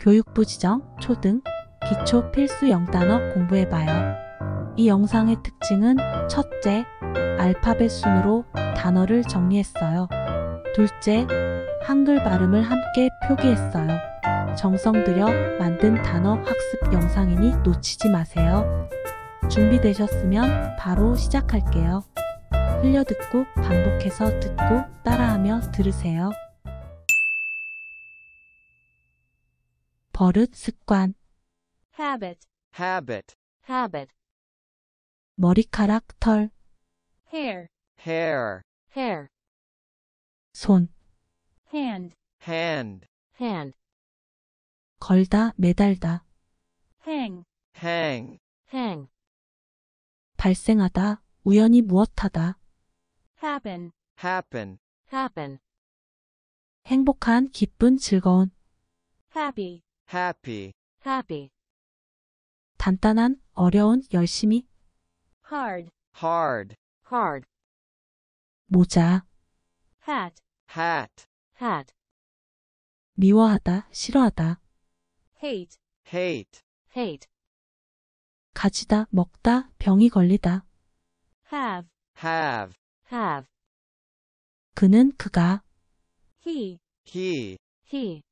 교육부 지정 초등 기초 필수 영단어 공부해봐요. 이 영상의 특징은 첫째, 알파벳 순으로 단어를 정리했어요. 둘째, 한글 발음을 함께 표기했어요. 정성 들여 만든 단어 학습 영상이니 놓치지 마세요. 준비되셨으면 바로 시작할게요. 흘려듣고 반복해서 듣고 따라하며 들으세요. 버릇, 습관. habit, habit, habit. 머리카락, 털. hair, hair, hair. 손. hand, hand, hand. 걸다, 매달다. hang, hang, hang. 발생하다, 우연히 무엇하다. happen, happen, happen. 행복한, 기쁜, 즐거운. happy, happy, happy. 단단한, 어려운, 열심히. hard, hard, hard. 모자. hat, hat, hat. 미워하다, 싫어하다. hate, hate, hate. 가지다, 먹다, 병이 걸리다. have, have, have. 그는 그가. he, he, he.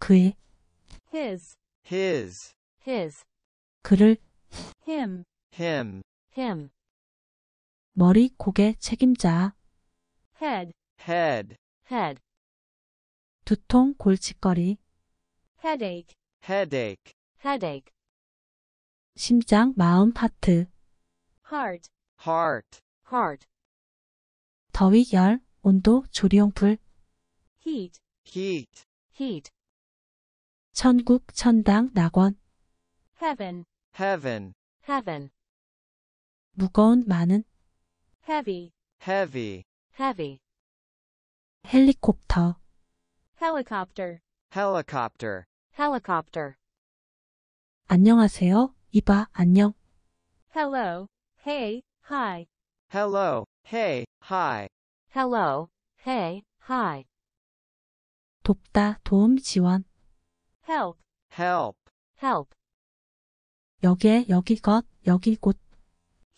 그의 his his his 그를 him him him 머리 고개 책임자 head head head 두통 골칫거리 headache headache headache 심장 마음 파트 heart heart heart 더위 열 온도 조리용불 heat heat heat 천국, 천당, 낙원. heaven, heaven, heaven. 무거운, 많은. heavy, heavy, heavy. 헬리콥터. helicopter, helicopter, helicopter. 안녕하세요. 이봐, 안녕. hello, hey, hi. hello, hey, hi. hello, hey, hi. 돕다, 도움, 지원. help, help, help. 여기에 여기것 여기 곳.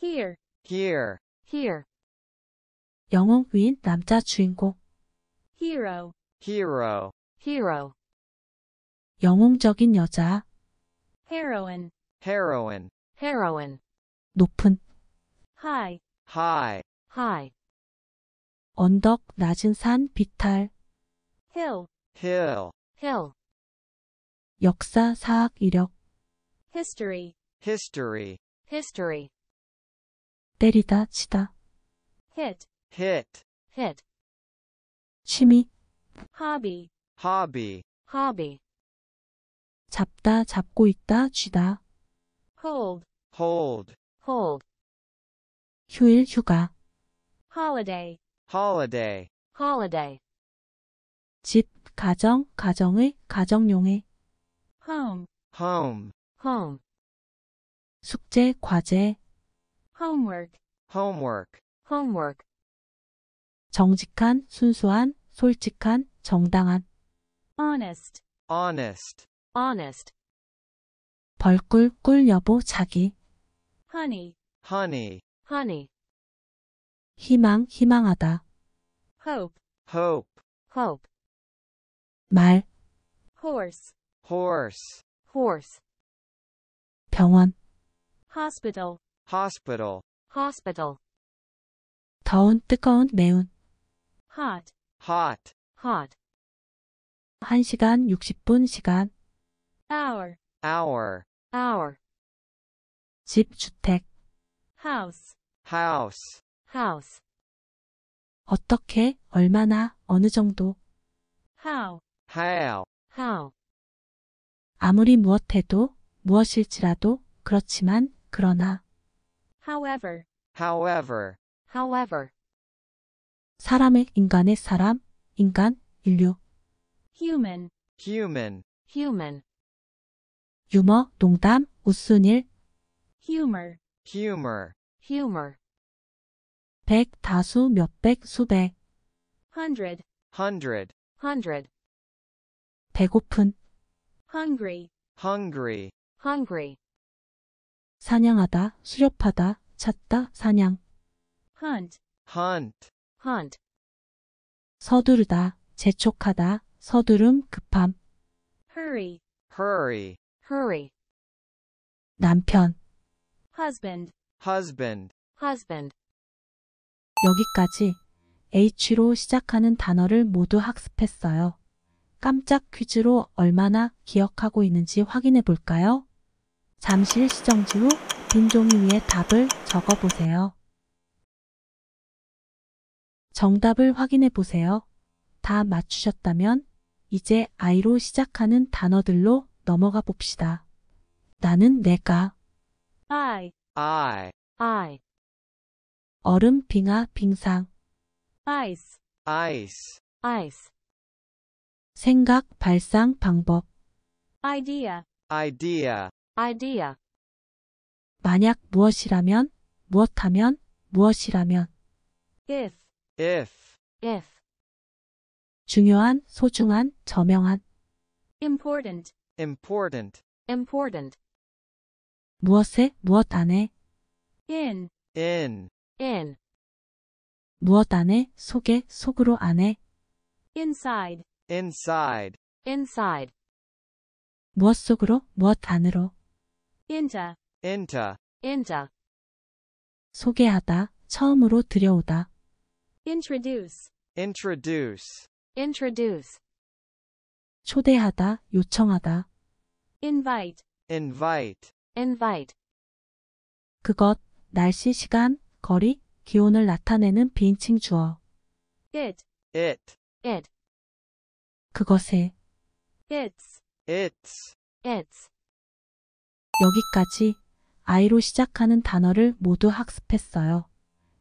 here, here, here. 영웅 위인 남자 주인공. hero, hero, hero. 영웅적인 여자. heroine, heroine, heroine. 높은. high, high, high. 언덕, 낮은 산, 비탈. hill, hill, hill. 역사, 사학, 이력 history, history, history 때리다, 치다 hit, hit, hit 취미 hobby, hobby, hobby 잡다, 잡고 있다, 쥐다 hold, hold, hold 휴일, 휴가 holiday, holiday, holiday 집, 가정, 가정의, 가정용의 home, home, home. 숙제, 과제. homework, homework, homework. 정직한, 순수한, 솔직한, 정당한. honest, honest, honest. 벌꿀, 꿀 여보, 자기. honey, honey, honey. 희망, 희망하다. hope, hope, hope. 말. horse, horse, horse. 병원, hospital, hospital, hospital. 더운, 뜨거운, 매운. hot, hot, hot. 1시간 60분 시간. hour, hour, hour. 집, 주택. house, house, house. 어떻게, 얼마나, 어느 정도. how, how, how. 아무리 무엇해도 무엇일지라도 그렇지만 그러나 however however however 사람을 인간의 사람 인간 인류 human human human 유머 농담 웃순일 humor humor humor 백 다수 몇 백 수백 hundred hundred hundred 배고픈 hungry, hungry, hungry. 사냥하다, 수렵하다, 찾다, 사냥. hunt, hunt, hunt. 서두르다, 재촉하다, 서두름, 급함. hurry, hurry, hurry. 남편 husband, husband, husband. 여기까지 H로 시작하는 단어를 모두 학습했어요. 깜짝 퀴즈로 얼마나 기억하고 있는지 확인해 볼까요? 잠실시정지후 빈 종이 위에 답을 적어 보세요. 정답을 확인해 보세요. 다 맞추셨다면 이제 I로 시작하는 단어들로 넘어가 봅시다. 나는 내가 I I I 얼음, 빙하, 빙상 ice, ice, ice. 생각, 발상, 방법. idea, idea, idea. 만약 무엇이라면, 무엇하면, 무엇이라면. if, if, if. 중요한, 소중한, 저명한. important, important, important. 무엇에, 무엇 안에. in, in, in. 무엇 안에, 속에, 속으로 안에. inside, inside inside 무엇 속으로 무엇 안으로 into into into 소개하다 처음으로 들여오다 introduce introduce introduce 초대하다 요청하다 invite invite invite 그것 날씨 시간 거리 기온을 나타내는 비인칭 주어 it it it 그것에 its, its, its 여기까지 I로 시작하는 단어를 모두 학습했어요.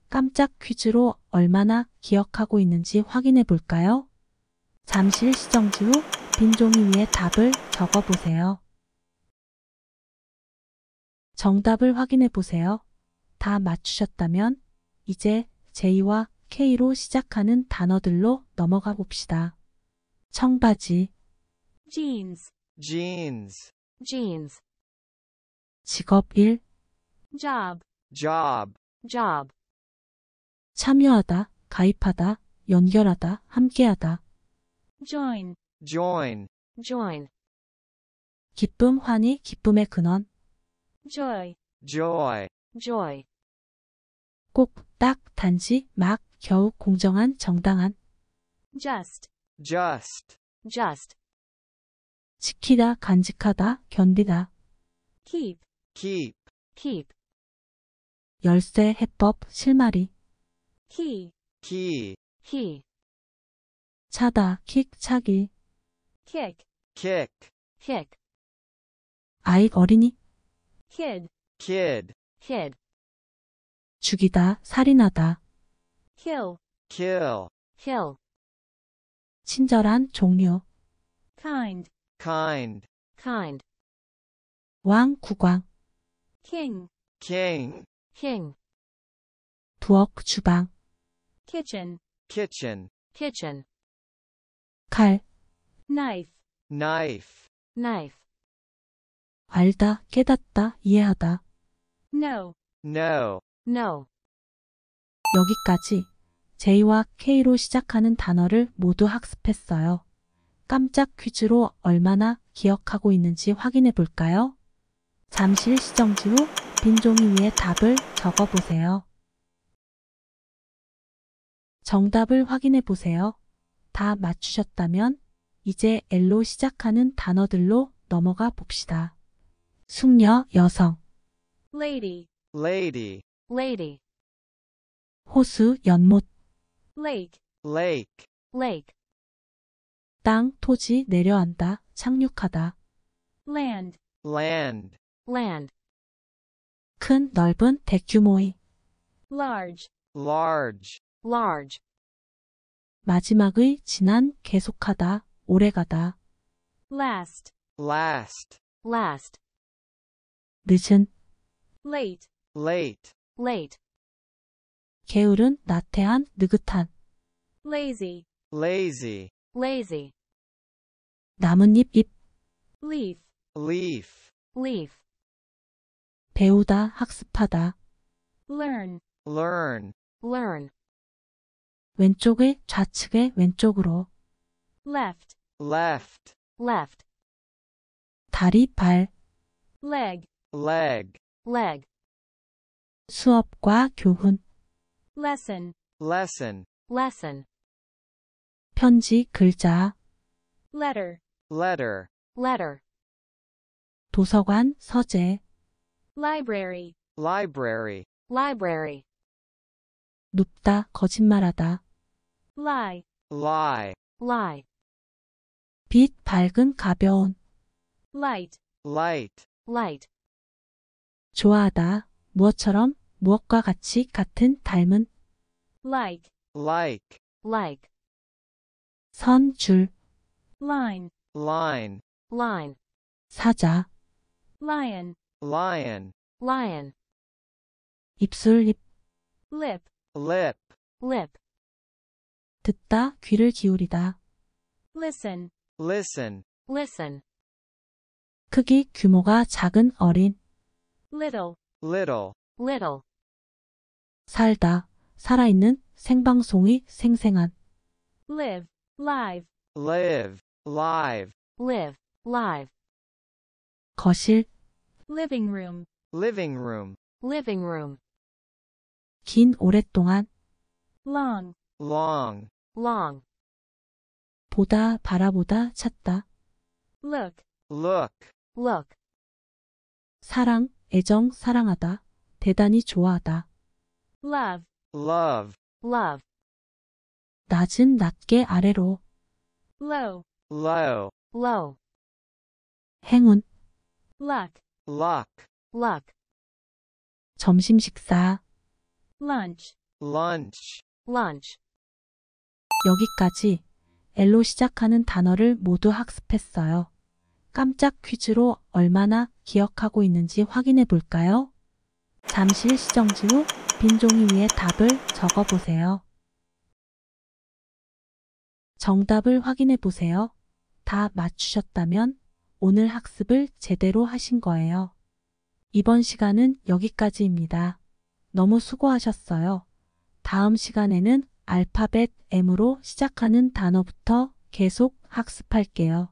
깜짝 퀴즈로 얼마나 기억하고 있는지 확인해 볼까요? 잠실시정지후 빈종이 위에 답을 적어 보세요. 정답을 확인해 보세요. 다 맞추셨다면 이제 J와 K로 시작하는 단어들로 넘어가 봅시다. 청바지 jeans jeans jeans 직업 일 job job job 참여하다 가입하다 연결하다 함께하다 join join join 기쁨 환희 기쁨의 근원 joy joy joy 꼭딱 단지 막 겨우 공정한 정당한 just just, just, 지키다, 간직하다, 견디다. keep, keep, keep, 열쇠, 해법, 실마리. key, key, key, 차다, 킥, 차기. kick, kick, kick, 아이, 어린이. kid, kid, kid, 죽이다, 살인하다. kill, kill, kill, 친절한 종류 kind kind kind 왕 국왕 king king king 부엌 주방 kitchen kitchen kitchen 칼 knife knife knife 알다 깨닫다 이해하다 no no no 여기까지 J와 K로 시작하는 단어를 모두 학습했어요. 깜짝 퀴즈로 얼마나 기억하고 있는지 확인해 볼까요? 잠실 시정지 후 빈 종이 위에 답을 적어 보세요. 정답을 확인해 보세요. 다 맞추셨다면 이제 L로 시작하는 단어들로 넘어가 봅시다. 숙녀, 여성 lady, lady, lady. 호수, 연못 lake, lake, lake. 땅, 토지, 내려앉다, 착륙하다. land, land, land. 큰, 넓은, 대규모의. large, large, large. 마지막의, 지난, 계속하다, 오래가다. last, last, last. 늦은. late, late, late. 게으른, 나태한, 느긋한. lazy, lazy, lazy. 나뭇잎 잎, leaf, leaf, leaf. 배우다, 학습하다. learn, learn, learn. 왼쪽의 좌측의 왼쪽으로. left, left, left. 다리, 발. leg, leg, leg. 수업과 교훈. lesson, lesson, lesson. 편지 글자 letter, letter, letter. 도서관 서재 library, library, library. 눕다 거짓말하다 lie, lie, lie. 빛 밝은 가벼운 light, light, light. 좋아하다 무엇처럼 무엇과 같이 같은 닮은 like like like 선, 줄 line line line 사자 lion lion lion 입술 립 lip lip lip 듣다 귀를 기울이다 listen listen listen 크기 규모가 작은 어린 little little little 살다, 살아있는 생방송이 생생한 live, live, live, live, live, live 거실 living room, living room, living room 긴 오랫동안 long, long, long 보다, 바라보다, 찾다 look, look, look 사랑, 애정, 사랑하다, 대단히 좋아하다 love, love, love. 낮은 낮게 아래로 low, low, low. 행운 luck, luck, luck. 점심 식사 lunch, lunch, lunch. 여기까지 L로 시작하는 단어를 모두 학습했어요. 깜짝 퀴즈로 얼마나 기억하고 있는지 확인해 볼까요? 잠실 시정지 후빈 종이 위에 답을 적어 보세요. 정답을 확인해 보세요. 다 맞추셨다면 오늘 학습을 제대로 하신 거예요. 이번 시간은 여기까지입니다. 너무 수고하셨어요. 다음 시간에는 알파벳 M으로 시작하는 단어부터 계속 학습할게요.